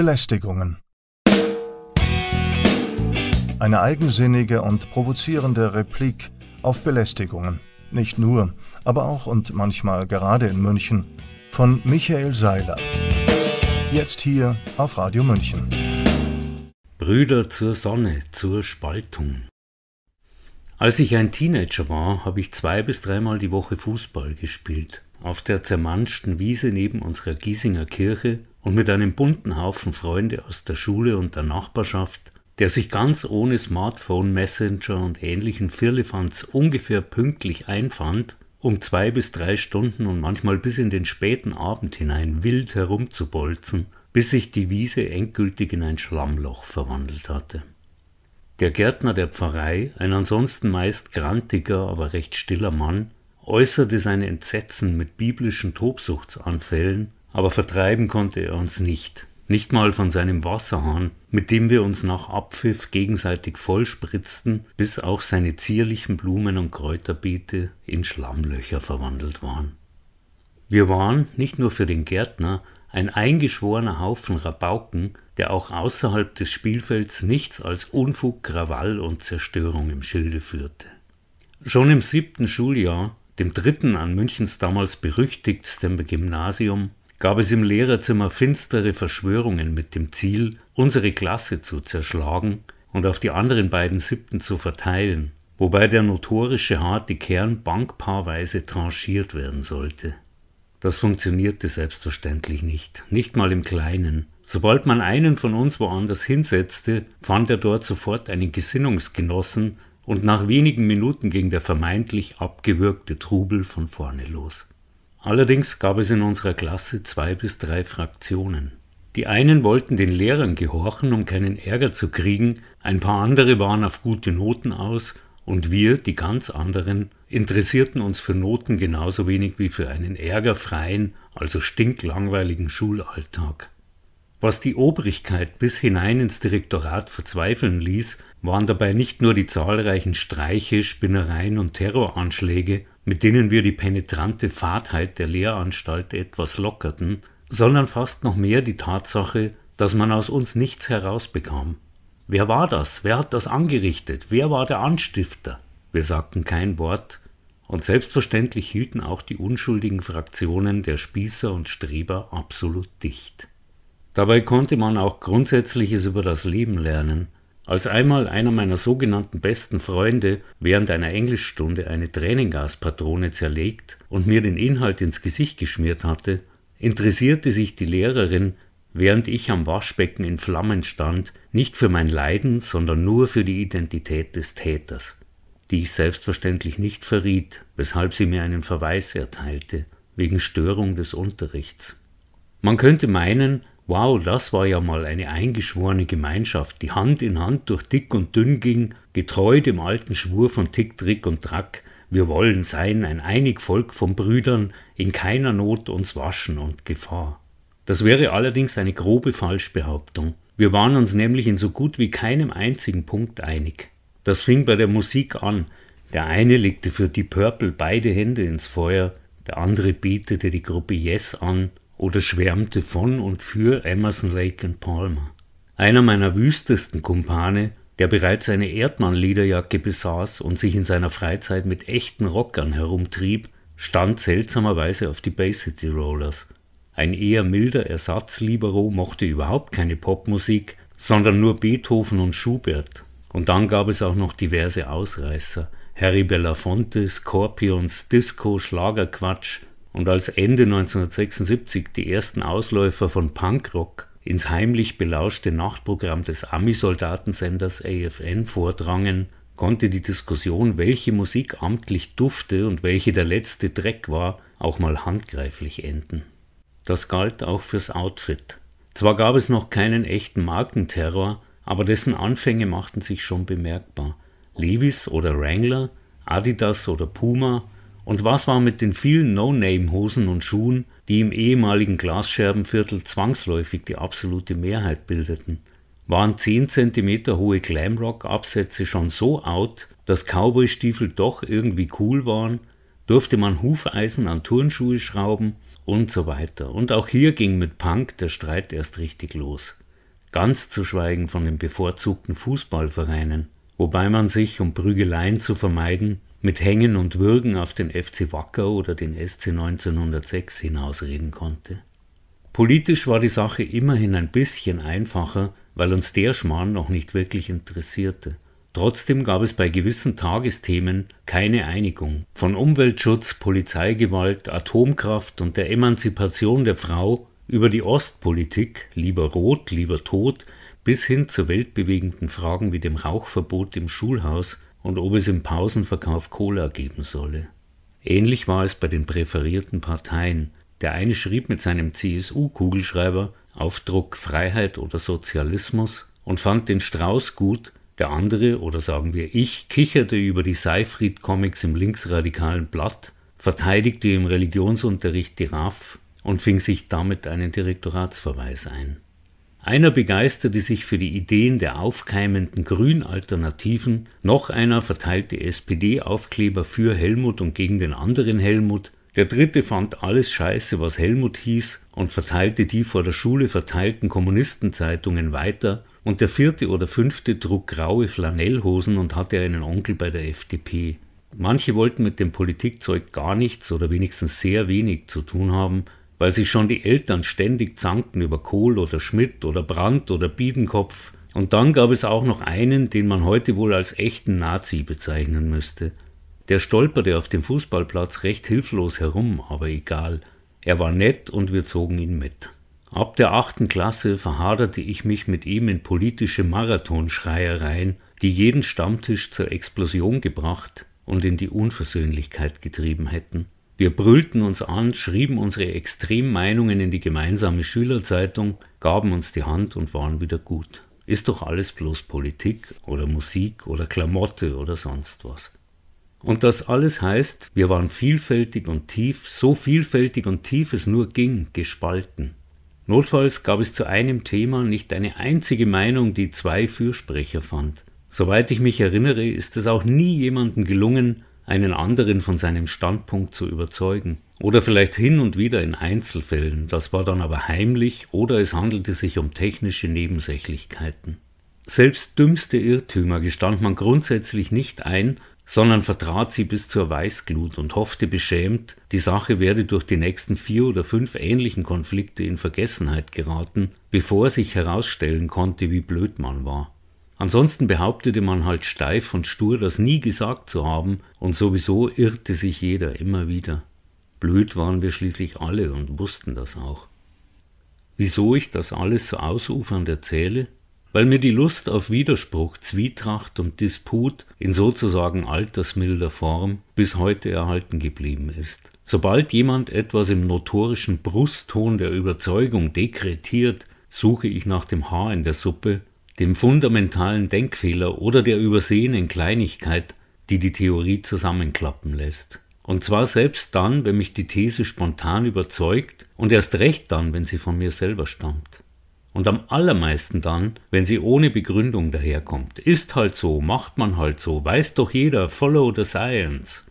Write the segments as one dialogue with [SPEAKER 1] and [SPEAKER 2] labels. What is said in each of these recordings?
[SPEAKER 1] Belästigungen. Eine eigensinnige und provozierende Replik auf Belästigungen. Nicht nur, aber auch und manchmal gerade in München. Von Michael Seiler. Jetzt hier auf Radio München. Brüder zur Sonne, zur Spaltung. Als ich ein Teenager war, habe ich zwei bis dreimal die Woche Fußball gespielt. Auf der zermanschten Wiese neben unserer Giesinger Kirche und mit einem bunten Haufen Freunde aus der Schule und der Nachbarschaft, der sich ganz ohne Smartphone, Messenger und ähnlichen Firlefanz ungefähr pünktlich einfand, um zwei bis drei Stunden und manchmal bis in den späten Abend hinein wild herumzubolzen, bis sich die Wiese endgültig in ein Schlammloch verwandelt hatte. Der Gärtner der Pfarrei, ein ansonsten meist grantiger, aber recht stiller Mann, äußerte sein Entsetzen mit biblischen Tobsuchtsanfällen aber vertreiben konnte er uns nicht, nicht mal von seinem Wasserhahn, mit dem wir uns nach Abpfiff gegenseitig vollspritzten, bis auch seine zierlichen Blumen und Kräuterbeete in Schlammlöcher verwandelt waren. Wir waren, nicht nur für den Gärtner, ein eingeschworener Haufen Rabauken, der auch außerhalb des Spielfelds nichts als Unfug, Krawall und Zerstörung im Schilde führte. Schon im siebten Schuljahr, dem dritten an Münchens damals berüchtigtstem Gymnasium, gab es im Lehrerzimmer finstere Verschwörungen mit dem Ziel, unsere Klasse zu zerschlagen und auf die anderen beiden Siebten zu verteilen, wobei der notorische harte Kern bankpaarweise tranchiert werden sollte. Das funktionierte selbstverständlich nicht, nicht mal im Kleinen. Sobald man einen von uns woanders hinsetzte, fand er dort sofort einen Gesinnungsgenossen, und nach wenigen Minuten ging der vermeintlich abgewürgte Trubel von vorne los. Allerdings gab es in unserer Klasse zwei bis drei Fraktionen. Die einen wollten den Lehrern gehorchen, um keinen Ärger zu kriegen, ein paar andere waren auf gute Noten aus, und wir, die ganz anderen, interessierten uns für Noten genauso wenig wie für einen ärgerfreien, also stinklangweiligen Schulalltag. Was die Obrigkeit bis hinein ins Direktorat verzweifeln ließ, waren dabei nicht nur die zahlreichen Streiche, Spinnereien und Terroranschläge, mit denen wir die penetrante Fahrtheit der Lehranstalt etwas lockerten, sondern fast noch mehr die Tatsache, dass man aus uns nichts herausbekam. Wer war das? Wer hat das angerichtet? Wer war der Anstifter? Wir sagten kein Wort, und selbstverständlich hielten auch die unschuldigen Fraktionen der Spießer und Streber absolut dicht. Dabei konnte man auch Grundsätzliches über das Leben lernen, als einmal einer meiner sogenannten besten Freunde während einer Englischstunde eine Tränengaspatrone zerlegt und mir den Inhalt ins Gesicht geschmiert hatte, interessierte sich die Lehrerin, während ich am Waschbecken in Flammen stand, nicht für mein Leiden, sondern nur für die Identität des Täters, die ich selbstverständlich nicht verriet, weshalb sie mir einen Verweis erteilte, wegen Störung des Unterrichts. Man könnte meinen, Wow, das war ja mal eine eingeschworene Gemeinschaft, die Hand in Hand durch dick und dünn ging, getreu dem alten Schwur von Tick, Trick und Track, wir wollen sein ein einig Volk von Brüdern, in keiner Not uns waschen und Gefahr. Das wäre allerdings eine grobe Falschbehauptung. Wir waren uns nämlich in so gut wie keinem einzigen Punkt einig. Das fing bei der Musik an. Der eine legte für die Purple beide Hände ins Feuer, der andere betete die Gruppe Yes an oder schwärmte von und für Emerson, Lake und Palmer. Einer meiner wüstesten Kumpane, der bereits eine Erdmann-Lederjacke besaß und sich in seiner Freizeit mit echten Rockern herumtrieb, stand seltsamerweise auf die Bay City Rollers. Ein eher milder Ersatzlibero mochte überhaupt keine Popmusik, sondern nur Beethoven und Schubert. Und dann gab es auch noch diverse Ausreißer. Harry Belafonte, Scorpions, Disco, Schlagerquatsch, und als Ende 1976 die ersten Ausläufer von Punkrock ins heimlich belauschte Nachtprogramm des Ami-Soldatensenders AFN vordrangen, konnte die Diskussion, welche Musik amtlich dufte und welche der letzte Dreck war, auch mal handgreiflich enden. Das galt auch fürs Outfit. Zwar gab es noch keinen echten Markenterror, aber dessen Anfänge machten sich schon bemerkbar. Levis oder Wrangler, Adidas oder Puma, und was war mit den vielen No-Name-Hosen und Schuhen, die im ehemaligen Glasscherbenviertel zwangsläufig die absolute Mehrheit bildeten? Waren 10 cm hohe Glamrock-Absätze schon so out, dass Cowboy-Stiefel doch irgendwie cool waren? Durfte man Hufeisen an Turnschuhe schrauben? Und so weiter. Und auch hier ging mit Punk der Streit erst richtig los. Ganz zu schweigen von den bevorzugten Fußballvereinen, wobei man sich, um Prügeleien zu vermeiden, mit Hängen und Würgen auf den FC Wacker oder den SC 1906 hinausreden konnte. Politisch war die Sache immerhin ein bisschen einfacher, weil uns der Schmarrn noch nicht wirklich interessierte. Trotzdem gab es bei gewissen Tagesthemen keine Einigung. Von Umweltschutz, Polizeigewalt, Atomkraft und der Emanzipation der Frau über die Ostpolitik, lieber rot, lieber tot, bis hin zu weltbewegenden Fragen wie dem Rauchverbot im Schulhaus und ob es im Pausenverkauf Cola geben solle. Ähnlich war es bei den präferierten Parteien. Der eine schrieb mit seinem CSU-Kugelschreiber Aufdruck Freiheit oder Sozialismus und fand den Strauß gut, der andere, oder sagen wir ich, kicherte über die Seifried-Comics im linksradikalen Blatt, verteidigte im Religionsunterricht die RAF und fing sich damit einen Direktoratsverweis ein. Einer begeisterte sich für die Ideen der aufkeimenden Grünalternativen, noch einer verteilte SPD-Aufkleber für Helmut und gegen den anderen Helmut, der dritte fand alles scheiße, was Helmut hieß, und verteilte die vor der Schule verteilten Kommunistenzeitungen weiter, und der vierte oder fünfte trug graue Flanellhosen und hatte einen Onkel bei der FDP. Manche wollten mit dem Politikzeug gar nichts oder wenigstens sehr wenig zu tun haben, weil sich schon die Eltern ständig zankten über Kohl oder Schmidt oder Brandt oder Biedenkopf. Und dann gab es auch noch einen, den man heute wohl als echten Nazi bezeichnen müsste. Der stolperte auf dem Fußballplatz recht hilflos herum, aber egal. Er war nett und wir zogen ihn mit. Ab der achten Klasse verhaderte ich mich mit ihm in politische Marathonschreiereien, die jeden Stammtisch zur Explosion gebracht und in die Unversöhnlichkeit getrieben hätten. Wir brüllten uns an, schrieben unsere Extremmeinungen in die gemeinsame Schülerzeitung, gaben uns die Hand und waren wieder gut. Ist doch alles bloß Politik oder Musik oder Klamotte oder sonst was. Und das alles heißt, wir waren vielfältig und tief, so vielfältig und tief es nur ging, gespalten. Notfalls gab es zu einem Thema nicht eine einzige Meinung, die zwei Fürsprecher fand. Soweit ich mich erinnere, ist es auch nie jemandem gelungen, einen anderen von seinem Standpunkt zu überzeugen. Oder vielleicht hin und wieder in Einzelfällen, das war dann aber heimlich oder es handelte sich um technische Nebensächlichkeiten. Selbst dümmste Irrtümer gestand man grundsätzlich nicht ein, sondern vertrat sie bis zur Weißglut und hoffte beschämt, die Sache werde durch die nächsten vier oder fünf ähnlichen Konflikte in Vergessenheit geraten, bevor sich herausstellen konnte, wie blöd man war. Ansonsten behauptete man halt steif und stur, das nie gesagt zu haben, und sowieso irrte sich jeder immer wieder. Blöd waren wir schließlich alle und wussten das auch. Wieso ich das alles so ausufernd erzähle? Weil mir die Lust auf Widerspruch, Zwietracht und Disput in sozusagen altersmilder Form bis heute erhalten geblieben ist. Sobald jemand etwas im notorischen Brustton der Überzeugung dekretiert, suche ich nach dem Haar in der Suppe dem fundamentalen Denkfehler oder der übersehenen Kleinigkeit, die die Theorie zusammenklappen lässt. Und zwar selbst dann, wenn mich die These spontan überzeugt und erst recht dann, wenn sie von mir selber stammt. Und am allermeisten dann, wenn sie ohne Begründung daherkommt. Ist halt so, macht man halt so, weiß doch jeder, follow the science.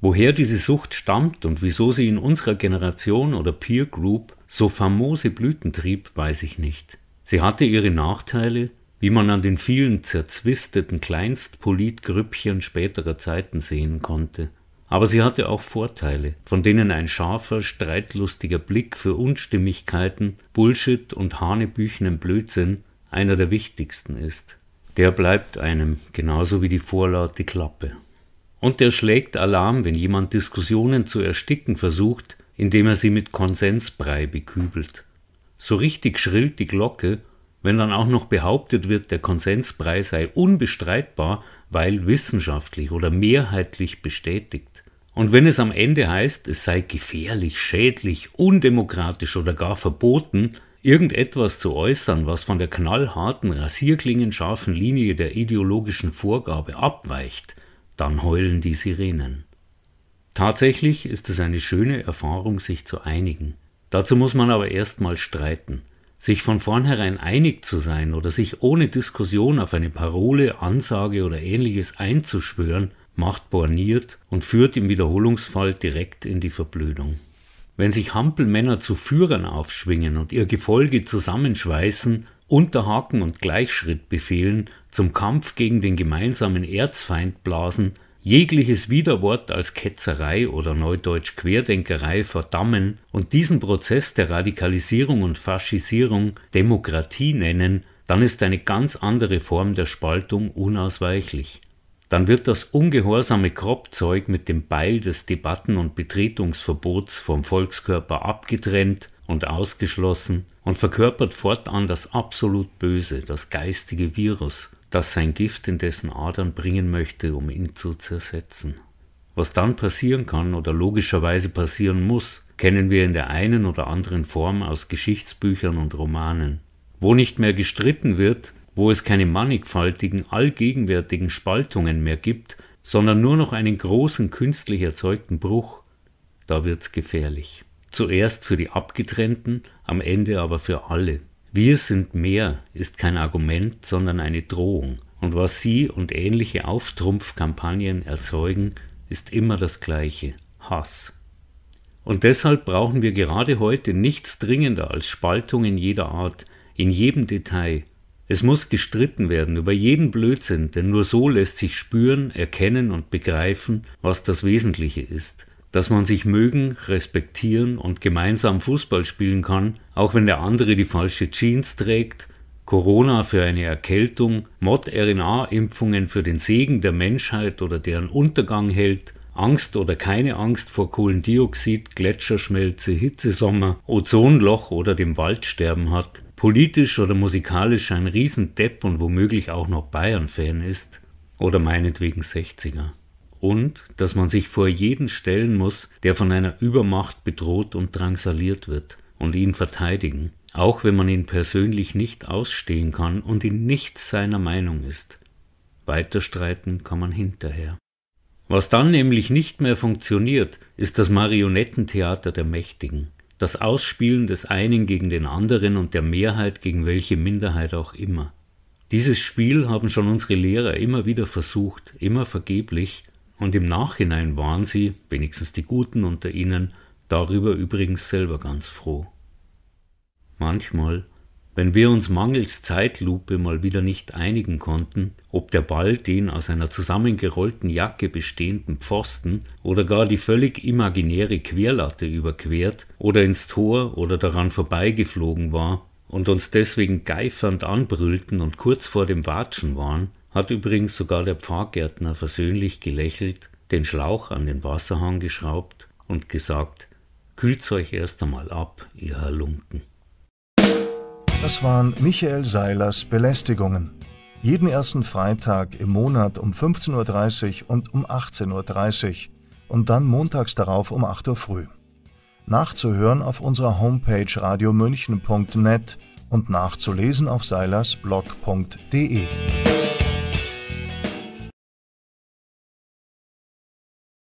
[SPEAKER 1] Woher diese Sucht stammt und wieso sie in unserer Generation oder Peer Group so famose Blüten trieb, weiß ich nicht. Sie hatte ihre Nachteile, wie man an den vielen zerzwisteten Kleinstpolitgrüppchen späterer Zeiten sehen konnte. Aber sie hatte auch Vorteile, von denen ein scharfer, streitlustiger Blick für Unstimmigkeiten, Bullshit und hanebüchenen Blödsinn einer der wichtigsten ist. Der bleibt einem, genauso wie die vorlaute Klappe. Und der schlägt Alarm, wenn jemand Diskussionen zu ersticken versucht, indem er sie mit Konsensbrei bekübelt. So richtig schrillt die Glocke, wenn dann auch noch behauptet wird, der Konsenspreis sei unbestreitbar, weil wissenschaftlich oder mehrheitlich bestätigt. Und wenn es am Ende heißt, es sei gefährlich, schädlich, undemokratisch oder gar verboten, irgendetwas zu äußern, was von der knallharten, rasierklingenscharfen Linie der ideologischen Vorgabe abweicht, dann heulen die Sirenen. Tatsächlich ist es eine schöne Erfahrung, sich zu einigen. Dazu muss man aber erstmal streiten. Sich von vornherein einig zu sein oder sich ohne Diskussion auf eine Parole, Ansage oder ähnliches einzuschwören, macht borniert und führt im Wiederholungsfall direkt in die Verblödung. Wenn sich Hampelmänner zu Führern aufschwingen und ihr Gefolge zusammenschweißen, unterhaken und Gleichschritt befehlen, zum Kampf gegen den gemeinsamen Erzfeind blasen, jegliches Widerwort als Ketzerei oder neudeutsch Querdenkerei verdammen und diesen Prozess der Radikalisierung und Faschisierung Demokratie nennen, dann ist eine ganz andere Form der Spaltung unausweichlich. Dann wird das ungehorsame Kroppzeug mit dem Beil des Debatten- und Betretungsverbots vom Volkskörper abgetrennt und ausgeschlossen und verkörpert fortan das absolut Böse, das geistige Virus, das sein Gift in dessen Adern bringen möchte, um ihn zu zersetzen. Was dann passieren kann oder logischerweise passieren muss, kennen wir in der einen oder anderen Form aus Geschichtsbüchern und Romanen. Wo nicht mehr gestritten wird, wo es keine mannigfaltigen, allgegenwärtigen Spaltungen mehr gibt, sondern nur noch einen großen künstlich erzeugten Bruch, da wird's gefährlich. Zuerst für die Abgetrennten, am Ende aber für alle. Wir sind mehr ist kein Argument, sondern eine Drohung. Und was sie und ähnliche Auftrumpfkampagnen erzeugen, ist immer das Gleiche. Hass. Und deshalb brauchen wir gerade heute nichts dringender als Spaltung in jeder Art, in jedem Detail. Es muss gestritten werden über jeden Blödsinn, denn nur so lässt sich spüren, erkennen und begreifen, was das Wesentliche ist, dass man sich mögen, respektieren und gemeinsam Fußball spielen kann, auch wenn der andere die falsche Jeans trägt, Corona für eine Erkältung, Mod-RNA-Impfungen für den Segen der Menschheit oder deren Untergang hält, Angst oder keine Angst vor Kohlendioxid, Gletscherschmelze, Hitzesommer, Ozonloch oder dem Waldsterben hat, politisch oder musikalisch ein Riesendepp und womöglich auch noch Bayern-Fan ist, oder meinetwegen 60er und dass man sich vor jeden stellen muss, der von einer Übermacht bedroht und drangsaliert wird, und ihn verteidigen, auch wenn man ihn persönlich nicht ausstehen kann und in nichts seiner Meinung ist. Weiter streiten kann man hinterher. Was dann nämlich nicht mehr funktioniert, ist das Marionettentheater der Mächtigen, das Ausspielen des einen gegen den anderen und der Mehrheit gegen welche Minderheit auch immer. Dieses Spiel haben schon unsere Lehrer immer wieder versucht, immer vergeblich, und im Nachhinein waren sie, wenigstens die Guten unter ihnen, darüber übrigens selber ganz froh. Manchmal, wenn wir uns mangels Zeitlupe mal wieder nicht einigen konnten, ob der Ball den aus einer zusammengerollten Jacke bestehenden Pfosten oder gar die völlig imaginäre Querlatte überquert oder ins Tor oder daran vorbeigeflogen war und uns deswegen geifernd anbrüllten und kurz vor dem Watschen waren, hat übrigens sogar der Pfarrgärtner versöhnlich gelächelt, den Schlauch an den Wasserhahn geschraubt und gesagt, kühlt's euch erst einmal ab, ihr Halunken. Das waren Michael Seilers Belästigungen. Jeden ersten Freitag im Monat um 15.30 Uhr und um 18.30 Uhr und dann montags darauf um 8 Uhr früh. Nachzuhören auf unserer Homepage radiomünchen.net und nachzulesen auf seilersblog.de.